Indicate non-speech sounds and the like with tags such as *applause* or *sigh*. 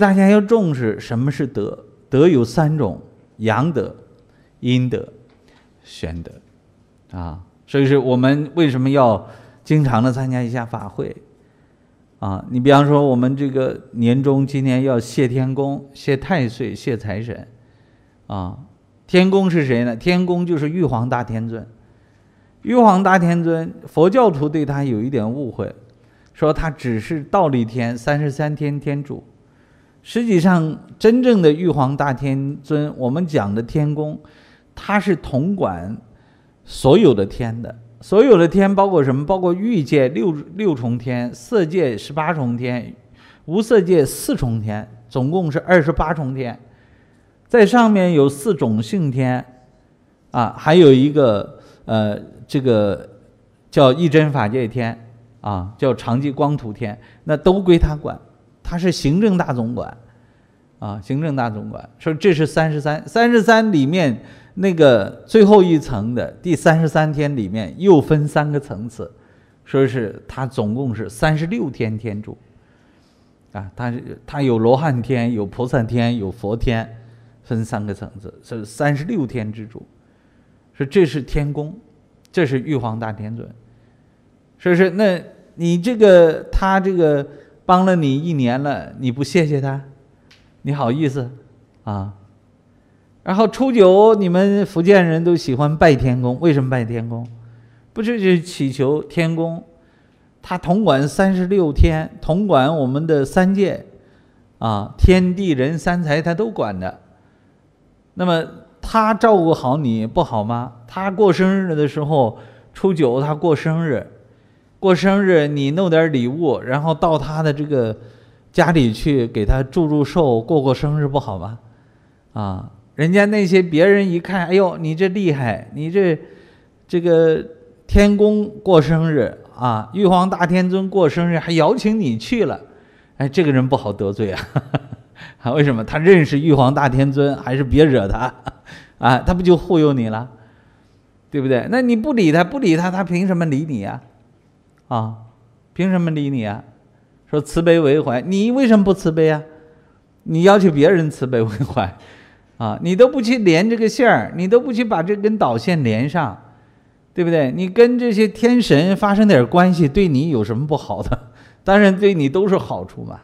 大家要重视什么是德，德有三种：阳德、阴德、玄德，啊，所以说我们为什么要经常的参加一下法会，啊，你比方说我们这个年终今年要谢天公、谢太岁、谢财神，啊，天公是谁呢？天公就是玉皇大天尊，玉皇大天尊佛教徒对他有一点误会，说他只是道立天三十三天天主。实际上，真正的玉皇大天尊，我们讲的天宫，它是统管所有的天的。所有的天包括什么？包括欲界六六重天、色界十八重天、无色界四重天，总共是二十八重天。在上面有四种性天，啊，还有一个呃，这个叫一真法界天，啊，叫长寂光图天，那都归他管。他是行政大总管，啊，行政大总管说这是三十三，三十三里面那个最后一层的第三十三天里面又分三个层次，说是他总共是三十六天天主，啊，他是他有罗汉天，有菩萨天，有佛天，分三个层次是三十六天之主，说这是天宫，这是玉皇大天尊，说是那你这个他这个。帮了你一年了，你不谢谢他，你好意思，啊？然后初九，你们福建人都喜欢拜天公，为什么拜天公？不就是祈求天公，他统管三十六天，统管我们的三界，啊，天地人三才他都管的。那么他照顾好你不好吗？他过生日的时候，初九他过生日。过生日，你弄点礼物，然后到他的这个家里去给他祝祝寿、过过生日，不好吗？啊，人家那些别人一看，哎呦，你这厉害，你这这个天公过生日啊，玉皇大天尊过生日还邀请你去了，哎，这个人不好得罪 *laughs* 啊。为什么？他认识玉皇大天尊，还是别惹他啊，他不就忽悠你了，对不对？那你不理他，不理他，他凭什么理你呀？啊，凭什么理你啊？说慈悲为怀，你为什么不慈悲啊？你要求别人慈悲为怀，啊，你都不去连这个线儿，你都不去把这根导线连上，对不对？你跟这些天神发生点关系，对你有什么不好的？当然对你都是好处嘛。